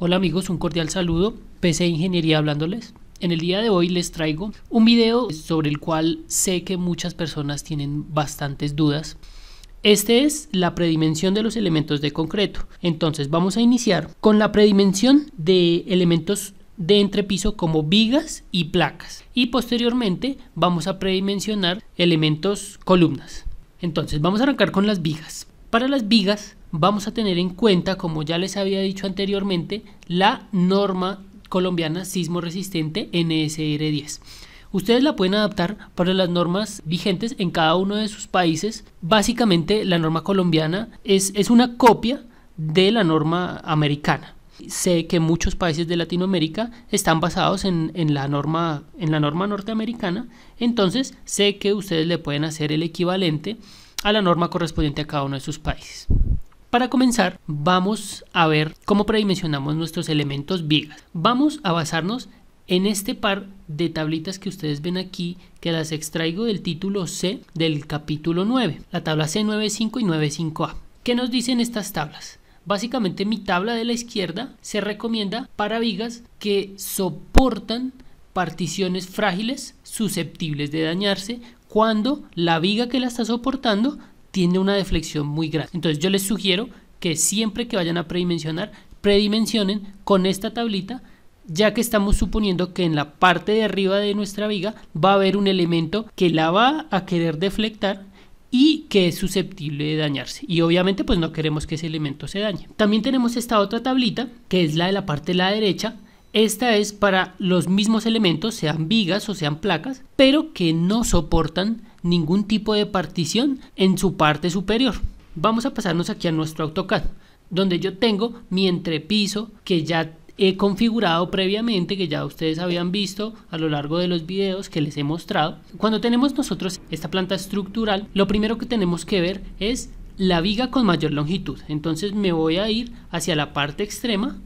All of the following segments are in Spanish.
Hola amigos, un cordial saludo. PC Ingeniería hablándoles. En el día de hoy les traigo un video sobre el cual sé que muchas personas tienen bastantes dudas. Este es la predimensión de los elementos de concreto. Entonces vamos a iniciar con la predimensión de elementos de entrepiso como vigas y placas. Y posteriormente vamos a predimensionar elementos columnas. Entonces vamos a arrancar con las vigas. Para las vigas vamos a tener en cuenta, como ya les había dicho anteriormente, la norma colombiana sismo resistente NSR10. Ustedes la pueden adaptar para las normas vigentes en cada uno de sus países. Básicamente la norma colombiana es, una copia de la norma americana. Sé que muchos países de Latinoamérica están basados en, la norma, en la norma norteamericana, entonces sé que ustedes le pueden hacer el equivalente a la norma correspondiente a cada uno de sus países. Para comenzar, vamos a ver cómo predimensionamos nuestros elementos vigas. Vamos a basarnos en este par de tablitas que ustedes ven aquí, que las extraigo del título C del capítulo 9, la tabla C95 y 95A. ¿Qué nos dicen estas tablas? Básicamente mi tabla de la izquierda se recomienda para vigas que soportan particiones frágiles susceptibles de dañarse cuando la viga que la está soportando tiene una deflexión muy grande. Entonces yo les sugiero que siempre que vayan a predimensionar, predimensionen con esta tablita, ya que estamos suponiendo que en la parte de arriba de nuestra viga va a haber un elemento que la va a querer deflectar y que es susceptible de dañarse. Y obviamente pues no queremos que ese elemento se dañe. También tenemos esta otra tablita, que es la de la parte de la derecha, esta es para los mismos elementos, sean vigas o sean placas, pero que no soportan ningún tipo de partición en su parte superior. Vamos a pasarnos aquí a nuestro AutoCAD, donde yo tengo mi entrepiso que ya he configurado previamente, que ya ustedes habían visto a lo largo de los videos que les he mostrado. Cuando tenemos nosotros esta planta estructural, lo primero que tenemos que ver es la viga con mayor longitud. Entonces me voy a ir hacia la parte extrema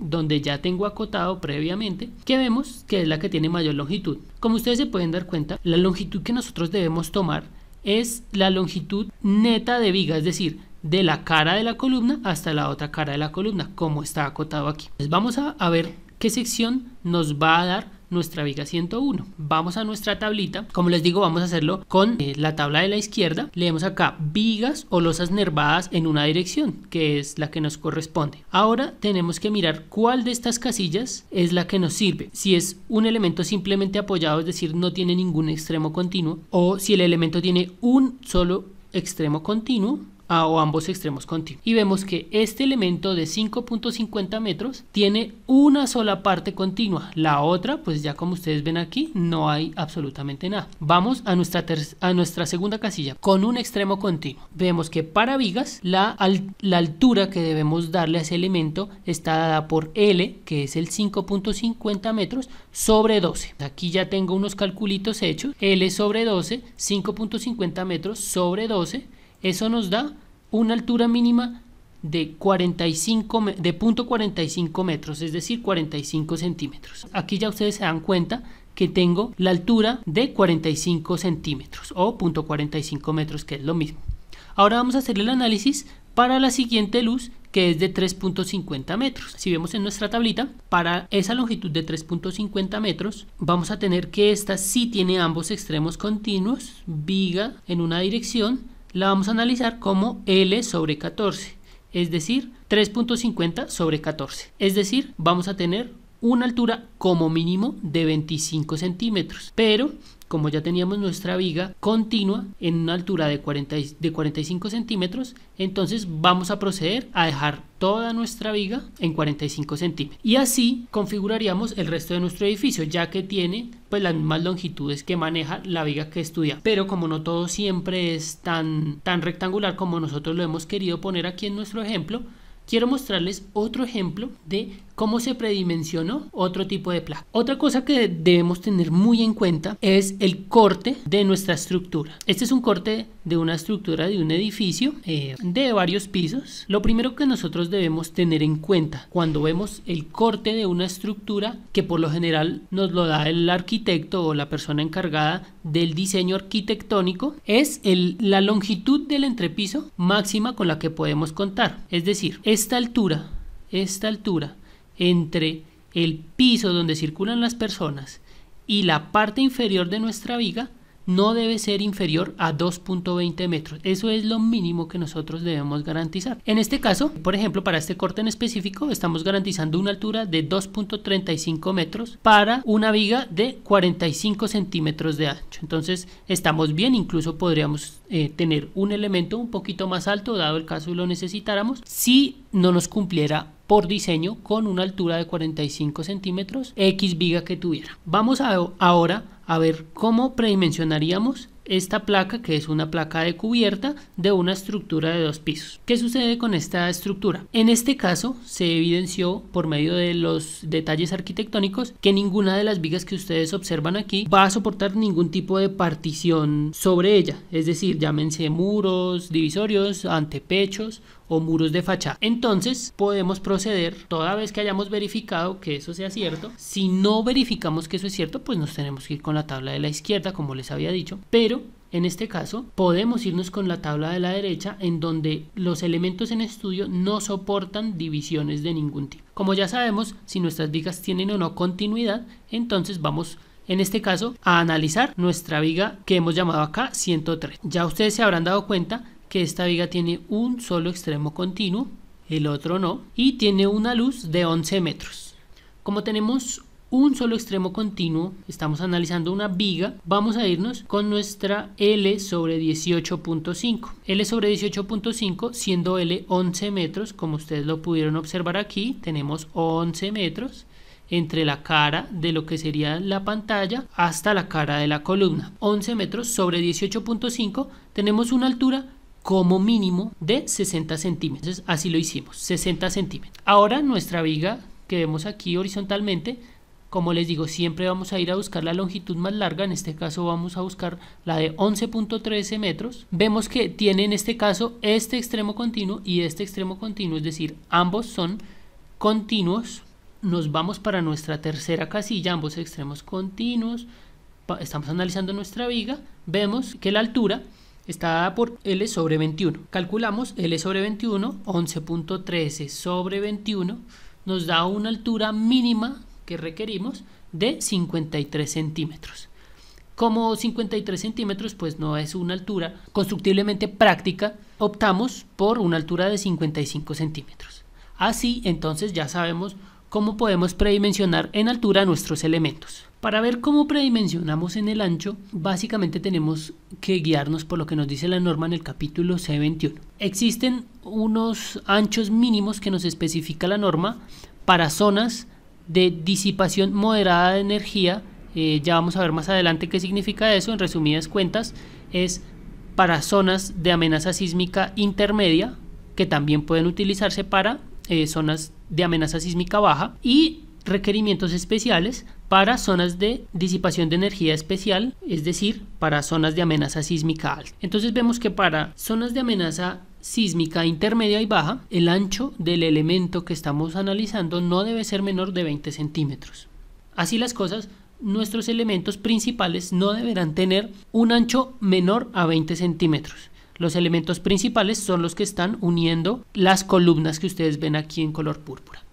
donde ya tengo acotado previamente, que vemos que es la que tiene mayor longitud. Como ustedes se pueden dar cuenta, la longitud que nosotros debemos tomar es la longitud neta de viga, es decir, de la cara de la columna hasta la otra cara de la columna, como está acotado aquí. Entonces vamos a, a ver qué sección nos va a dar nuestra viga 101. Vamos a nuestra tablita. Como les digo, vamos a hacerlo con eh, la tabla de la izquierda. Leemos acá vigas o losas nervadas en una dirección, que es la que nos corresponde. Ahora tenemos que mirar cuál de estas casillas es la que nos sirve. Si es un elemento simplemente apoyado, es decir, no tiene ningún extremo continuo, o si el elemento tiene un solo extremo continuo, a, o ambos extremos continuos. Y vemos que este elemento de 5.50 metros tiene una sola parte continua. La otra, pues ya como ustedes ven aquí, no hay absolutamente nada. Vamos a nuestra, a nuestra segunda casilla con un extremo continuo. Vemos que para vigas la, la altura que debemos darle a ese elemento está dada por L, que es el 5.50 metros, sobre 12. Aquí ya tengo unos calculitos hechos. L sobre 12, 5.50 metros sobre 12 eso nos da una altura mínima de, 45, de 45 metros, es decir, 45 centímetros. Aquí ya ustedes se dan cuenta que tengo la altura de 45 centímetros o 45 metros, que es lo mismo. Ahora vamos a hacer el análisis para la siguiente luz que es de 3.50 metros. Si vemos en nuestra tablita, para esa longitud de 3.50 metros, vamos a tener que esta sí tiene ambos extremos continuos, viga en una dirección la vamos a analizar como L sobre 14, es decir, 3.50 sobre 14. Es decir, vamos a tener una altura como mínimo de 25 centímetros. Pero como ya teníamos nuestra viga continua en una altura de, 40, de 45 centímetros, entonces vamos a proceder a dejar toda nuestra viga en 45 centímetros. Y así configuraríamos el resto de nuestro edificio, ya que tiene pues las mismas longitudes que maneja la viga que estudia. Pero como no todo siempre es tan, tan rectangular como nosotros lo hemos querido poner aquí en nuestro ejemplo, quiero mostrarles otro ejemplo de cómo se predimensionó otro tipo de placa. Otra cosa que debemos tener muy en cuenta es el corte de nuestra estructura. Este es un corte de una estructura de un edificio eh, de varios pisos. Lo primero que nosotros debemos tener en cuenta cuando vemos el corte de una estructura que por lo general nos lo da el arquitecto o la persona encargada del diseño arquitectónico es la longitud del entrepiso máxima con la que podemos contar. Es decir, esta altura, esta altura entre el piso donde circulan las personas y la parte inferior de nuestra viga no debe ser inferior a 2.20 metros. Eso es lo mínimo que nosotros debemos garantizar. En este caso, por ejemplo, para este corte en específico, estamos garantizando una altura de 2.35 metros para una viga de 45 centímetros de ancho. Entonces, estamos bien, incluso podríamos eh, tener un elemento un poquito más alto, dado el caso lo necesitáramos, si no nos cumpliera por diseño con una altura de 45 centímetros X viga que tuviera. Vamos ahora a ver cómo predimensionaríamos esta placa, que es una placa de cubierta de una estructura de dos pisos. ¿Qué sucede con esta estructura? En este caso se evidenció por medio de los detalles arquitectónicos que ninguna de las vigas que ustedes observan aquí va a soportar ningún tipo de partición sobre ella, es decir, llámense muros, divisorios, antepechos o muros de fachada. Entonces podemos proceder, toda vez que hayamos verificado que eso sea cierto, si no verificamos que eso es cierto, pues nos tenemos que ir con la tabla de la izquierda, como les había dicho, pero en este caso, podemos irnos con la tabla de la derecha en donde los elementos en estudio no soportan divisiones de ningún tipo. Como ya sabemos, si nuestras vigas tienen o no continuidad, entonces vamos en este caso a analizar nuestra viga que hemos llamado acá 103. Ya ustedes se habrán dado cuenta que esta viga tiene un solo extremo continuo, el otro no, y tiene una luz de 11 metros. Como tenemos un solo extremo continuo, estamos analizando una viga, vamos a irnos con nuestra L sobre 18.5. L sobre 18.5 siendo L 11 metros, como ustedes lo pudieron observar aquí, tenemos 11 metros entre la cara de lo que sería la pantalla hasta la cara de la columna. 11 metros sobre 18.5 tenemos una altura como mínimo de 60 centímetros. así lo hicimos, 60 centímetros. Ahora nuestra viga que vemos aquí horizontalmente como les digo, siempre vamos a ir a buscar la longitud más larga, en este caso vamos a buscar la de 11.13 metros. Vemos que tiene en este caso este extremo continuo y este extremo continuo, es decir, ambos son continuos. Nos vamos para nuestra tercera casilla, ambos extremos continuos. Estamos analizando nuestra viga, vemos que la altura está dada por L sobre 21. Calculamos L sobre 21, 11.13 sobre 21 nos da una altura mínima que requerimos de 53 centímetros. Como 53 centímetros pues no es una altura constructiblemente práctica, optamos por una altura de 55 centímetros. Así entonces ya sabemos cómo podemos predimensionar en altura nuestros elementos. Para ver cómo predimensionamos en el ancho, básicamente tenemos que guiarnos por lo que nos dice la norma en el capítulo C21. Existen unos anchos mínimos que nos especifica la norma para zonas de disipación moderada de energía, eh, ya vamos a ver más adelante qué significa eso, en resumidas cuentas, es para zonas de amenaza sísmica intermedia, que también pueden utilizarse para eh, zonas de amenaza sísmica baja, y requerimientos especiales para zonas de disipación de energía especial, es decir, para zonas de amenaza sísmica alta. Entonces vemos que para zonas de amenaza sísmica intermedia y baja, el ancho del elemento que estamos analizando no debe ser menor de 20 centímetros. Así las cosas, nuestros elementos principales no deberán tener un ancho menor a 20 centímetros. Los elementos principales son los que están uniendo las columnas que ustedes ven aquí en color púrpura.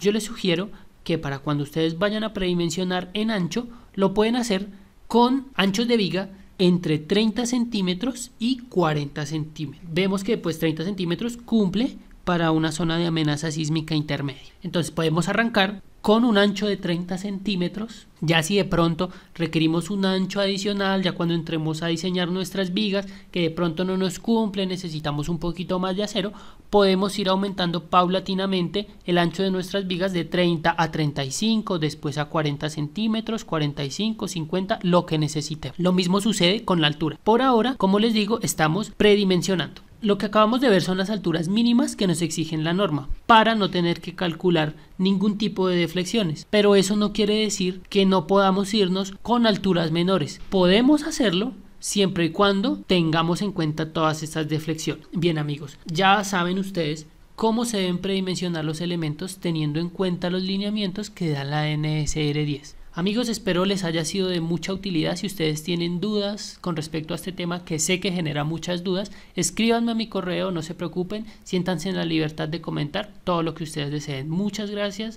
Yo les sugiero que para cuando ustedes vayan a predimensionar en ancho, lo pueden hacer con anchos de viga entre 30 centímetros y 40 centímetros. Vemos que pues 30 centímetros cumple para una zona de amenaza sísmica intermedia. Entonces podemos arrancar con un ancho de 30 centímetros. Ya si de pronto requerimos un ancho adicional, ya cuando entremos a diseñar nuestras vigas, que de pronto no nos cumple, necesitamos un poquito más de acero, podemos ir aumentando paulatinamente el ancho de nuestras vigas de 30 a 35, después a 40 centímetros, 45, 50, lo que necesite. Lo mismo sucede con la altura. Por ahora, como les digo, estamos predimensionando. Lo que acabamos de ver son las alturas mínimas que nos exigen la norma, para no tener que calcular ningún tipo de deflexiones. Pero eso no quiere decir que no podamos irnos con alturas menores. Podemos hacerlo siempre y cuando tengamos en cuenta todas estas deflexiones. Bien amigos, ya saben ustedes cómo se deben predimensionar los elementos teniendo en cuenta los lineamientos que da la NSR10. Amigos, espero les haya sido de mucha utilidad. Si ustedes tienen dudas con respecto a este tema, que sé que genera muchas dudas, escríbanme a mi correo, no se preocupen, siéntanse en la libertad de comentar todo lo que ustedes deseen. Muchas gracias